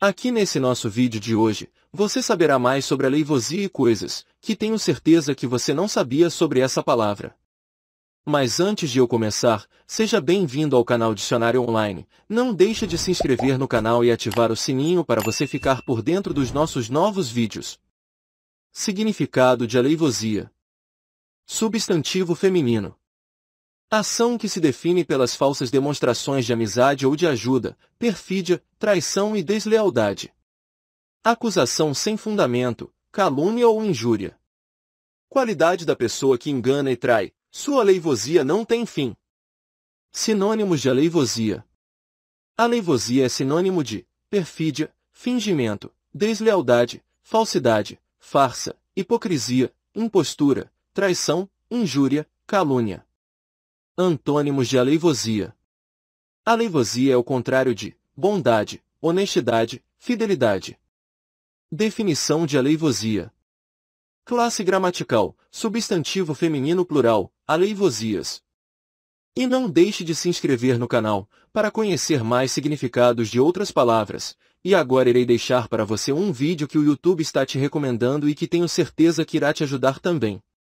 Aqui nesse nosso vídeo de hoje, você saberá mais sobre a leivosia e coisas, que tenho certeza que você não sabia sobre essa palavra. Mas antes de eu começar, seja bem-vindo ao canal Dicionário Online. Não deixe de se inscrever no canal e ativar o sininho para você ficar por dentro dos nossos novos vídeos. Significado de aleivosia Substantivo feminino Ação que se define pelas falsas demonstrações de amizade ou de ajuda, perfídia, traição e deslealdade. Acusação sem fundamento, calúnia ou injúria. Qualidade da pessoa que engana e trai, sua leivosia não tem fim. Sinônimos de aleivosia. Aleivosia é sinônimo de perfídia, fingimento, deslealdade, falsidade, farsa, hipocrisia, impostura, traição, injúria, calúnia. Antônimos de aleivosia. Aleivosia é o contrário de bondade, honestidade, fidelidade. Definição de aleivosia. Classe gramatical, substantivo feminino plural, aleivosias. E não deixe de se inscrever no canal, para conhecer mais significados de outras palavras, e agora irei deixar para você um vídeo que o YouTube está te recomendando e que tenho certeza que irá te ajudar também.